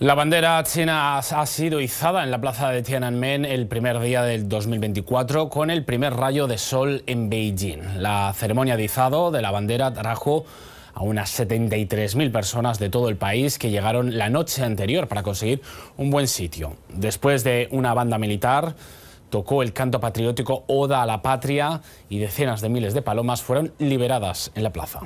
La bandera china ha sido izada en la plaza de Tiananmen el primer día del 2024 con el primer rayo de sol en Beijing. La ceremonia de izado de la bandera trajo a unas 73.000 personas de todo el país que llegaron la noche anterior para conseguir un buen sitio. Después de una banda militar, tocó el canto patriótico Oda a la Patria y decenas de miles de palomas fueron liberadas en la plaza.